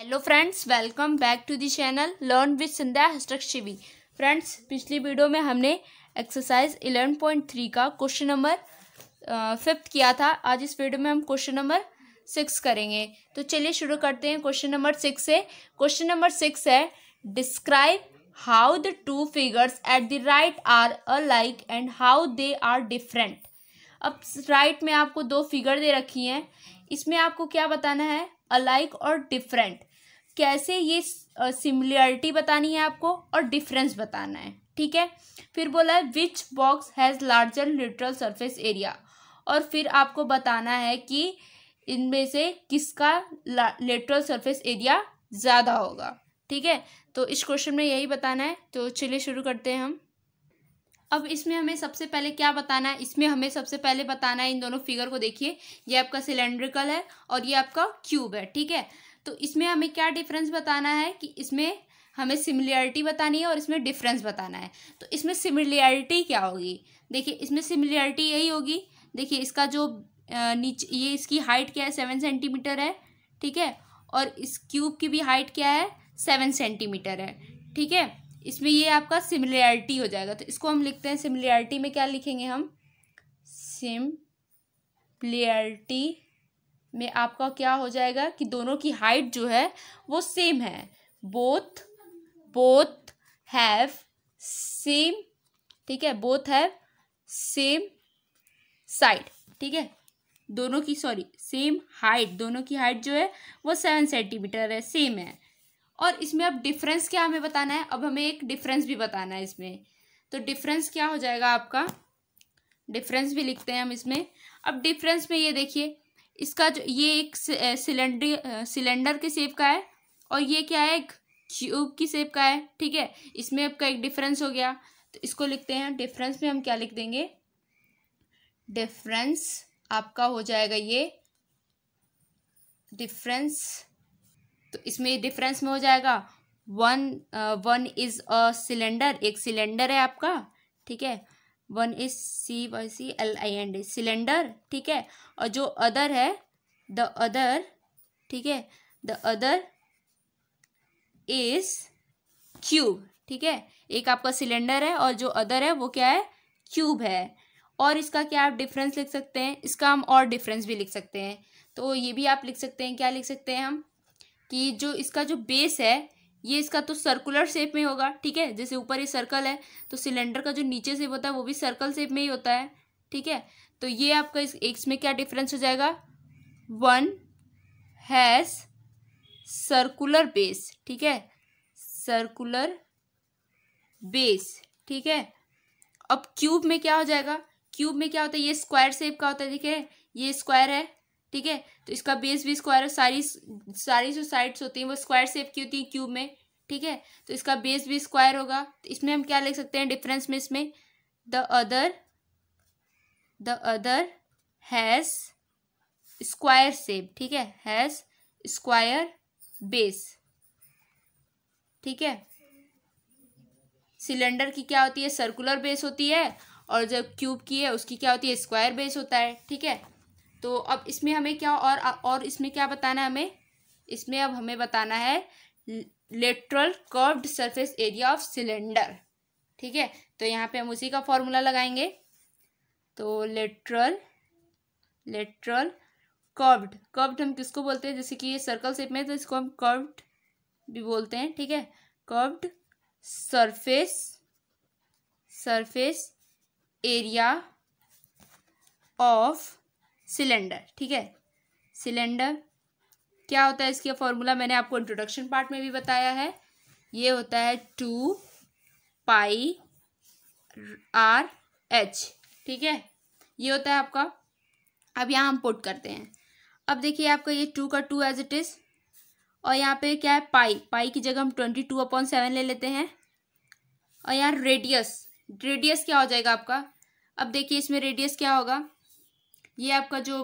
hello friends welcome back to the channel learn with Sandhya हस्तक्षिवी friends पिछली video में हमने एक्सरसाइज 11.3 का क्वेश्चन नंबर फिफ्थ किया था आज इस वीडियो में हम क्वेश्चन नंबर सिक्स करेंगे तो चलिए शुरू करते हैं क्वेश्चन नंबर सिक्स से क्वेश्चन नंबर सिक्स है describe how the two figures at the right are alike and how they are different अब राइट में आपको दो फिगर दे रखी हैं इसमें आपको क्या बताना है अलाइक और डिफरेंट कैसे ये सिमिलरिटी बतानी है आपको और डिफरेंस बताना है ठीक है फिर बोला है which box has larger lateral surface area और फिर आपको बताना है कि इनमें से किसका लेटरल सरफेस एरिया ज़्यादा होगा ठीक है तो इस क्वेश्चन में यही बताना है तो चलिए शुरू करते हैं हम अब इसमें हमें सबसे पहले क्या बताना है इसमें हमें सबसे पहले बताना है इन दोनों फिगर को देखिए ये आपका सिलेंड्रिकल है और ये आपका क्यूब है ठीक है तो इसमें हमें क्या डिफरेंस बताना है कि इसमें हमें सिमिलियरिटी बतानी है और इसमें डिफरेंस बताना है तो इसमें सिमिलियरिटी क्या होगी देखिए इसमें सिमिलियरिटी यही होगी देखिए इसका जो नीचे ये इसकी हाइट क्या है सेवन सेंटीमीटर है ठीक है और इस क्यूब की भी हाइट क्या है सेवन सेंटीमीटर है ठीक है इसमें ये आपका सिमिलियरिटी हो जाएगा तो इसको हम लिखते हैं सिमिलियरिटी में क्या लिखेंगे हम सिम प्लेयरिटी में आपका क्या हो जाएगा कि दोनों की हाइट जो है वो सेम है बोथ बोथ हैव सेम ठीक है बोथ हैव सेम साइड ठीक है दोनों की सॉरी सेम हाइट दोनों की हाइट जो है वो सेवन सेंटीमीटर है सेम है और इसमें अब डिफरेंस क्या हमें बताना है अब हमें एक डिफरेंस भी बताना है इसमें तो डिफरेंस क्या हो जाएगा आपका डिफरेंस भी लिखते हैं हम इसमें अब डिफरेंस में ये देखिए इसका जो ये एक सिलेंडर सिलेंडर के सेप का है और ये क्या है एक ट्यूब की सेप का है ठीक है इसमें आपका एक डिफरेंस हो गया तो इसको लिखते हैं डिफरेंस में हम क्या लिख देंगे डिफरेंस आपका हो जाएगा ये डिफरेंस तो इसमें डिफरेंस में हो जाएगा one one is a cylinder एक सिलेंडर है आपका ठीक है one is C Y C L I N D cylinder ठीक है और जो अदर है द अदर ठीक है द अदर इज क्यूब ठीक है एक आपका सिलेंडर है और जो अदर है वो क्या है क्यूब है और इसका क्या आप डिफरेंस लिख सकते हैं इसका हम और डिफरेंस भी लिख सकते हैं तो ये भी आप लिख सकते हैं क्या लिख सकते हैं हम कि जो इसका जो बेस है ये इसका तो सर्कुलर शेप में होगा ठीक है जैसे ऊपर ये सर्कल है तो सिलेंडर का जो नीचे शेप होता है वो भी सर्कल शेप में ही होता है ठीक है तो ये आपका इस इसमें क्या डिफरेंस हो जाएगा वन हैज़ सर्कुलर बेस ठीक है सर्कुलर बेस ठीक है अब क्यूब में क्या हो जाएगा क्यूब में क्या होता है ये स्क्वायर शेप का होता है ठीक है ये स्क्वायर है ठीक है तो इसका बेस भी स्क्वायर है सारी सारी जो साइड्स होती हैं वो स्क्वायर शेप की होती हैं क्यूब में ठीक है तो इसका बेस भी स्क्वायर होगा तो इसमें हम क्या लिख सकते हैं डिफरेंस में इसमें the other the other has square shape ठीक है हैज़ स्क्वायर बेस ठीक है सिलेंडर की क्या होती है सर्कुलर बेस होती है और जब क्यूब की है उसकी क्या होती है स्क्वायर बेस होता है ठीक है तो अब इसमें हमें क्या और और इसमें क्या बताना है हमें इसमें अब हमें बताना है lateral curved surface area of cylinder ठीक है तो यहाँ पे हम उसी का फॉर्मूला लगाएंगे तो लेटरल लेटरल कर्व्ड कर्व्ड हम किसको बोलते हैं जैसे कि ये सर्कल शेप में तो इसको हम कर्व्ड भी बोलते हैं ठीक है curved surface surface area of cylinder ठीक है सिलेंडर क्या होता है इसका फॉर्मूला मैंने आपको इंट्रोडक्शन पार्ट में भी बताया है ये होता है टू पाई आर एच ठीक है ये होता है आपका अब यहाँ हम पुट करते हैं अब देखिए आपका ये टू का टू एज इट इज़ और यहाँ पे क्या है पाई पाई की जगह हम ट्वेंटी टू अपॉन सेवन ले लेते हैं और यहाँ रेडियस रेडियस क्या हो जाएगा आपका अब देखिए इसमें रेडियस क्या होगा ये आपका जो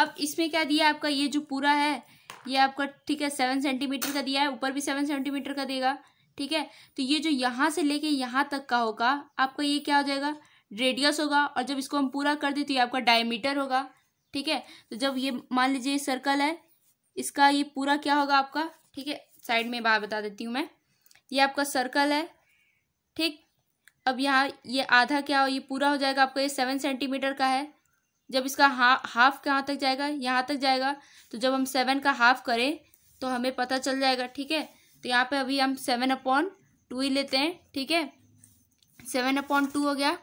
अब इसमें क्या दिया आपका ये जो पूरा है ये आपका ठीक है सेवन सेंटीमीटर का दिया है ऊपर भी सेवन सेंटीमीटर का देगा ठीक है तो ये जो यहाँ से लेके यहाँ तक का होगा आपका ये क्या हो जाएगा रेडियस होगा और जब इसको हम पूरा कर दें तो ये आपका डायमीटर होगा ठीक है तो जब ये मान लीजिए सर्कल है इसका ये पूरा क्या होगा आपका ठीक है साइड में बाहर बता देती हूँ मैं ये आपका सर्कल है ठीक अब यहाँ ये आधा क्या हो ये पूरा हो जाएगा आपका ये सेवन सेंटीमीटर का है जब इसका हा, हाफ कहाँ तक जाएगा यहाँ तक जाएगा तो जब हम सेवन का हाफ करें तो हमें पता चल जाएगा ठीक है तो यहाँ पे अभी हम सेवन अपॉन टू ही लेते हैं ठीक है सेवन अपॉन टू हो गया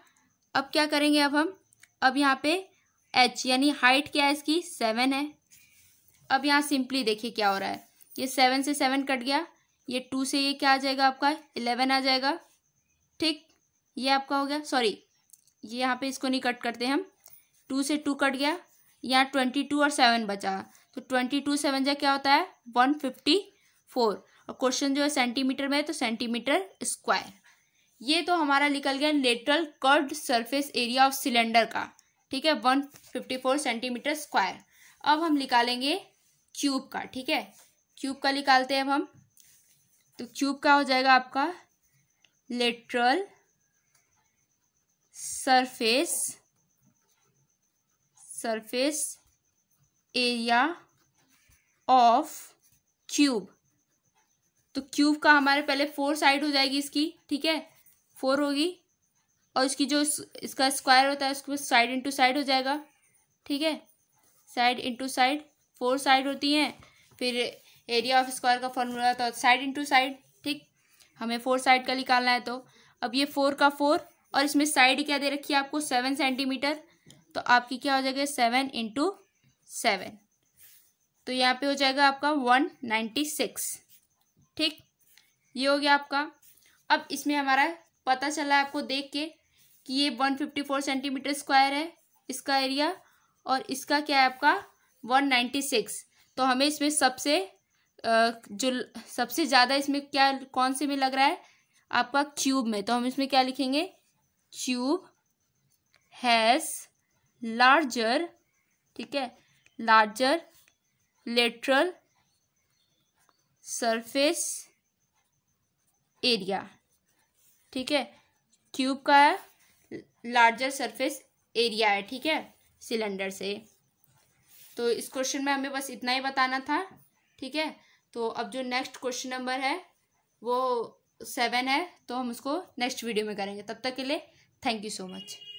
अब क्या करेंगे अब हम अब यहाँ पे एच यानी हाइट क्या है इसकी सेवन है अब यहाँ सिंपली देखिए क्या हो रहा है ये सेवन से सेवन कट गया ये टू से ये क्या आ जाएगा आपका इलेवन आ जाएगा ठीक ये आपका हो गया सॉरी ये यहाँ पे इसको नहीं कट करते हम टू से टू कट गया यहाँ ट्वेंटी टू और सेवन बचा तो ट्वेंटी टू सेवन जो क्या होता है वन फिफ्टी फोर और क्वेश्चन जो है सेंटीमीटर में है तो सेंटीमीटर स्क्वायर ये तो हमारा निकल गया lateral curved surface area of cylinder का ठीक है one fifty four centimetre square अब हम निकालेंगे क्यूब का ठीक है क्यूब का निकालते हैं अब हम तो क्यूब का हो जाएगा आपका lateral surface surface area of cube तो क्यूब का हमारे पहले फोर साइड हो जाएगी इसकी ठीक है फोर होगी और इसकी जो इसका स्क्वायर होता है उसके साइड इंटू साइड हो जाएगा ठीक है side into side four side होती हैं फिर एरिया ऑफ स्क्वायर का फॉर्मूला तो साइड इंटू साइड ठीक हमें फोर साइड का निकालना है तो अब ये फोर का फोर और इसमें साइड क्या दे रखी है आपको सेवन सेंटीमीटर तो आपकी क्या हो जाएगा सेवन इंटू सेवन तो यहाँ पे हो जाएगा आपका वन नाइन्टी सिक्स ठीक ये हो गया आपका अब इसमें हमारा पता चला आपको देख के कि ये one fifty four centimetre square है इसका एरिया और इसका क्या है आपका वन नाइन्टी सिक्स तो हमें इसमें सबसे जो सबसे ज़्यादा इसमें क्या कौन से में लग रहा है आपका क्यूब में तो हम इसमें क्या लिखेंगे क्यूब हैज़ लार्जर ठीक है लार्जर लेटरल सरफेस एरिया ठीक है क्यूब का है लार्जर सरफेस एरिया है ठीक है सिलेंडर से तो इस क्वेश्चन में हमें बस इतना ही बताना था ठीक है तो अब जो नेक्स्ट क्वेश्चन नंबर है वो सेवन है तो हम उसको नेक्स्ट वीडियो में करेंगे तब तक के लिए थैंक यू सो मच